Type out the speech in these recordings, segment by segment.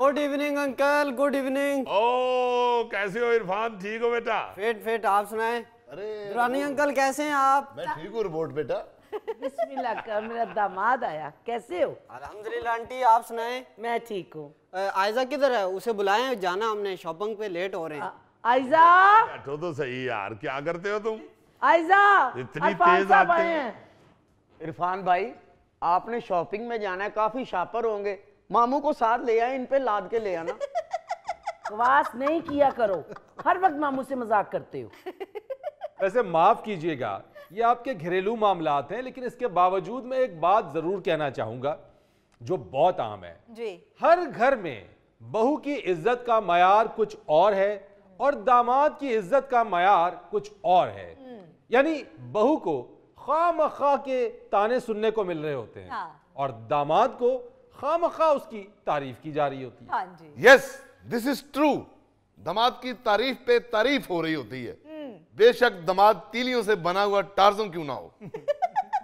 Good evening uncle good evening ओ कैसे हो इरफान ठीक हो बेटा फिट फिट आप सुनाए अरे अंकल कैसे हैं आप मैं ठीक हूँ रिपोर्ट बेटा मेरा दामाद आया कैसे हो अल्हम्दुलिल्लाह आंटी आप सुनाए मैं ठीक हूँ आयजा किधर है उसे बुलाए जाना हमने शॉपिंग पे लेट हो रहे हैं आयजा बैठो तो सही यार क्या करते हो तुम आयजा इतनी तेज आते हैं इरफान भाई आपने शॉपिंग में जाना है काफी शापर होंगे मामू को साथ ले आए इन पे लाद के ले आना वास नहीं किया करो हर वक्त मामू से मजाक करते हो वैसे माफ कीजिएगा ये आपके घरेलू मामला हैं लेकिन इसके बावजूद मैं एक बात जरूर कहना चाहूंगा जो बहुत आम है जी। हर घर में बहू की इज्जत का मैार कुछ और है और दामाद की इज्जत का मैार कुछ और है हम्म। यानी बहू को खा मखा के ताने सुनने को मिल रहे होते हैं हाँ। और दामाद को खाम खा उसकी तारीफ की जा रही होती है यस दिस इज ट्रू दमाद की तारीफ पे तारीफ हो रही होती है हम्म। बेशक दमाद तीलियों से बना हुआ टार्जन क्यों ना हो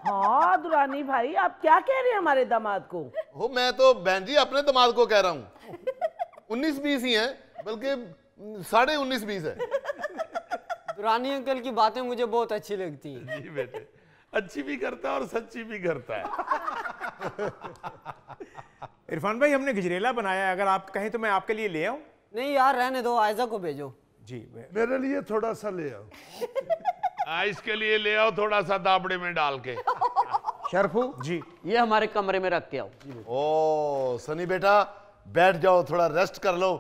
हाँ दुरानी भाई आप क्या कह रहे हैं हमारे दमाद को हो मैं तो बहन जी अपने दमाद को कह रहा हूँ उन्नीस बीस ही है बल्कि साढ़े उन्नीस बीस है दुरानी अंकल की बातें मुझे बहुत अच्छी लगती है जी बेटे अच्छी भी करता है और सच्ची भी करता है इरफान भाई हमने गजरेला बनाया है अगर आप कहें तो मैं आपके लिए ले आऊँ नहीं यार रहने दो आयजा को भेजो जी मेरे लिए थोड़ा सा ले आओ आइस के लिए ले आओ थोड़ा सा दाबड़े में डाल के शरफू जी ये हमारे कमरे में रख के आओ ओ सनी बेटा बैठ जाओ थोड़ा रेस्ट कर लो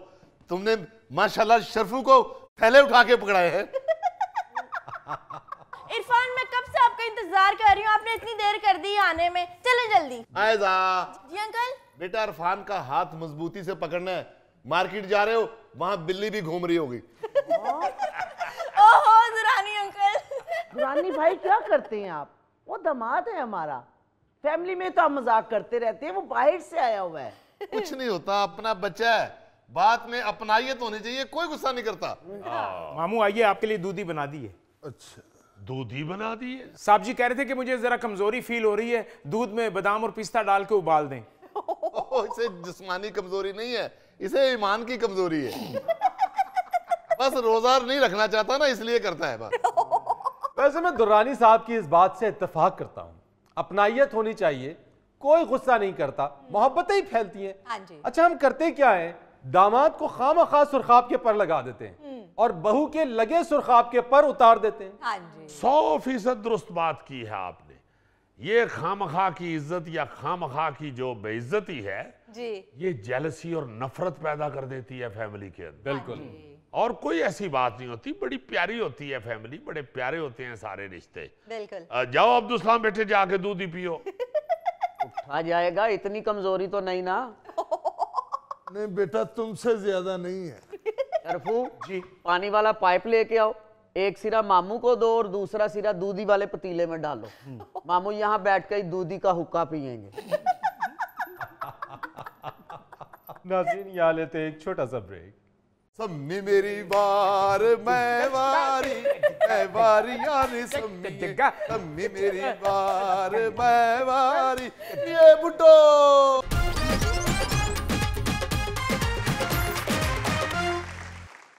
तुमने माशाल्लाह शरफू को पहले उठा के पकड़ाए हैं इरफान मैं कब से आपका इंतजार कर रही हूँ आपने इतनी देर कर दी आने में चले जल्दी आयजा जी अंकल बेटा अरफान का हाथ मजबूती से पकड़ना है मार्केट जा रहे हो वहां बिल्ली भी घूम रही होगी ओहो दुरानी अंकल दुरानी भाई क्या करते हैं आप वो दमाद है हमारा फैमिली में तो हम मजाक करते रहते हैं वो बाहर से आया हुआ है कुछ नहीं होता अपना बच्चा है बात में तो होनी चाहिए कोई गुस्सा नहीं करता मामू आइए आपके लिए दूधी बना दी है अच्छा दूधी बना दी है साहब जी कह रहे थे कि मुझे जरा कमजोरी फील हो रही है दूध में बादाम और पिस्ता डाल के उबाल दें इसे जिस्मानी कमजोरी नहीं है इसे ईमान की कमजोरी है बस रोजा नहीं रखना चाहता ना इसलिए करता है बस वैसे मैं दुर्रानी साहब की इस बात से इतफाक करता हूँ अपनाइत होनी चाहिए कोई गुस्सा नहीं करता मोहब्बतें ही फैलती हैं हाँ अच्छा हम करते क्या है दामाद को खाम खास सुरखाब के पर लगा देते हैं हम्म। और बहू के लगे सुरखाब के पर उतार देते हैं हाँ सौ फीसद दुरुस्त बात की है आपने ये खाम खा की इज्जत या खाम खा की जो बेइज्जती है जी ये जेलसी और नफरत पैदा कर देती है फैमिली के अंदर बिल्कुल हाँ और कोई ऐसी बात नहीं होती बड़ी प्यारी होती है फैमिली बड़े प्यारे होते हैं सारे रिश्ते बिल्कुल जाओ अब्दुल सलाम बेटे जाके दूध ही पियो उठा जाएगा इतनी कमजोरी तो नहीं ना नहीं बेटा तुमसे ज्यादा नहीं है जी पानी वाला पाइप लेके आओ एक सिरा मामू को दो और दूसरा सिरा दूधी वाले पतीले में डालो हम्म। मामू यहाँ बैठ कर दूधी का हुक्का पियेंगे नाजीन यहाँ लेते एक छोटा सा ब्रेक सम्मी मेरी बार मैं वारी मैं वारी यानी सम्मी सम्मी मेरी बार मैं वारी ये बुटो